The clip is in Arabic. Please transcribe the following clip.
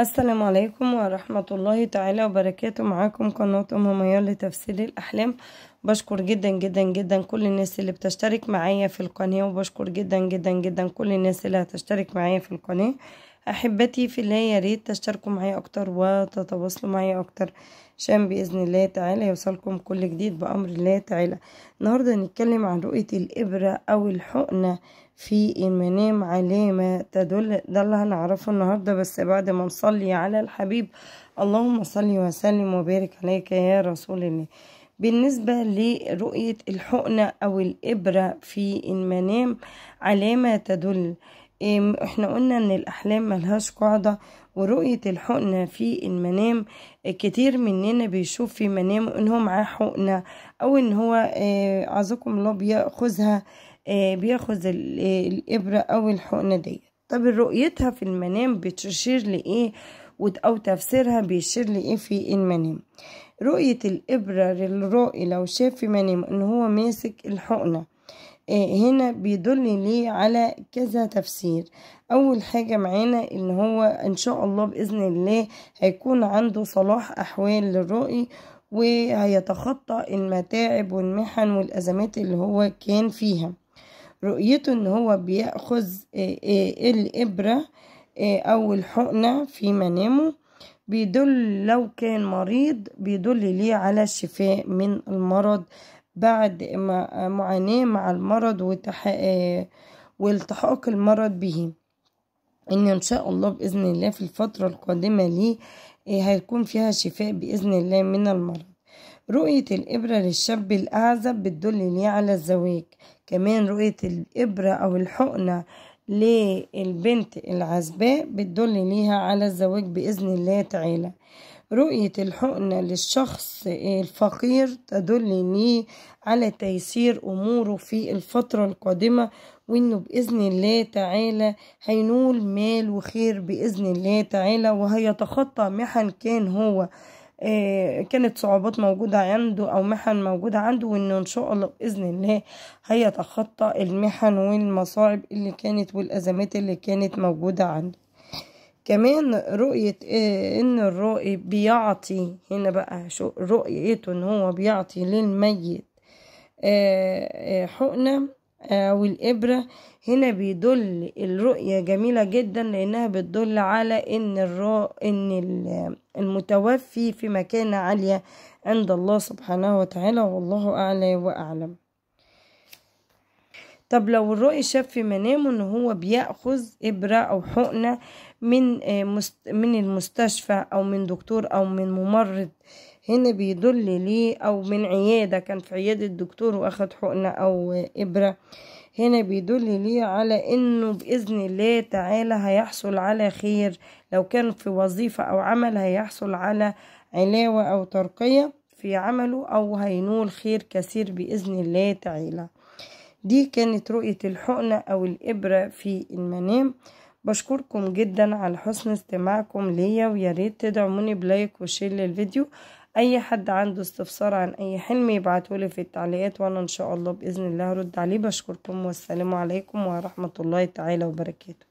السلام عليكم ورحمة الله تعالى وبركاته معاكم قناة أم ميار لتفسير الأحلام بشكر جدا جدا جدا كل الناس اللي بتشترك معايا في القناة وبشكر جدا جدا جدا كل الناس اللي هتشترك معايا في القناة احبتي في الله يا ريت تشتركوا معايا اكتر وتتواصلوا معايا اكتر عشان باذن الله تعالى يوصلكم كل جديد بامر الله تعالى النهارده هنتكلم عن رؤيه الابره او الحقنه في المنام علامه تدل ده اللي هنعرفه النهارده بس بعد ما نصلي على الحبيب اللهم صل وسلم وبارك عليك يا رسول الله بالنسبة لرؤية الحقنة أو الإبرة في المنام علامة تدل احنا قلنا ان الاحلام ملهاش قاعدة ورؤية الحقنة في المنام كتير مننا بيشوف في منامه ان هو معاه حقنة او ان هو آه، عزكم الله بياخذها آه، بياخذ آه، الابرة او الحقنة دي طب رؤيتها في المنام بتشير لايه او تفسيرها بيشير لايه في المنام رؤية الابرة للرائي لو شاف في منامه ان هو ماسك الحقنة آه، هنا بيدل لي على كذا تفسير اول حاجة معانا ان هو ان شاء الله باذن الله هيكون عنده صلاح احوال للرؤي وهيتخطى المتاعب والمحن والازمات اللي هو كان فيها رؤيته ان هو بيأخذ آه، آه، الابرة او الحقنة في منامه بيدل لو كان مريض بيدل ليه على الشفاء من المرض بعد معاناة مع المرض والتحاق آه، المرض به ان ان شاء الله باذن الله في الفترة القادمة ليه آه، هيكون فيها شفاء باذن الله من المرض رؤية الإبرة للشاب الأعزب بتدل ليه على الزواج كمان رؤية الإبرة أو الحقنة للبنت العزباء بتدل ليها على الزواج بإذن الله تعالى رؤية الحقنة للشخص الفقير تدلني على تيسير أموره في الفترة القادمة وإنه بإذن الله تعالى هينول مال وخير بإذن الله تعالى وهيتخطى محن كان هو آه، كانت صعوبات موجودة عنده أو محن موجودة عنده وإنه إن شاء الله بإذن الله هيتخطى المحن والمصاعب اللي كانت والأزمات اللي كانت موجودة عنده كمان رؤية إيه، ان الرائي بيعطي هنا بقى شو رؤيته ان هو بيعطي للميت آه، آه، حقنة او آه، الابرة هنا بيدل الرؤية جميلة جدا لانها بتدل على ان ان المتوفي في مكانة عالية عند الله سبحانه وتعالى والله اعلى واعلم طب لو الرؤي شاف في منامه ان هو بياخذ ابره او حقنه من آه، من المستشفى او من دكتور او من ممرض هنا بيدل ليه او من عياده كان في عياده دكتور واخد حقنه او ابره هنا بيدل ليه على انه باذن الله تعالى هيحصل على خير لو كان في وظيفه او عمل هيحصل على علاوه او ترقيه في عمله او هينول خير كثير باذن الله تعالى دي كانت رؤية الحقنة أو الإبرة في المنام بشكركم جدا على حسن استماعكم ليا وياريت تدعموني بلايك وشير للفيديو اي حد عنده استفسار عن اي حلم يبعتولي في التعليقات وانا ان شاء الله باذن الله هرد عليه بشكركم والسلام عليكم ورحمه الله تعالى وبركاته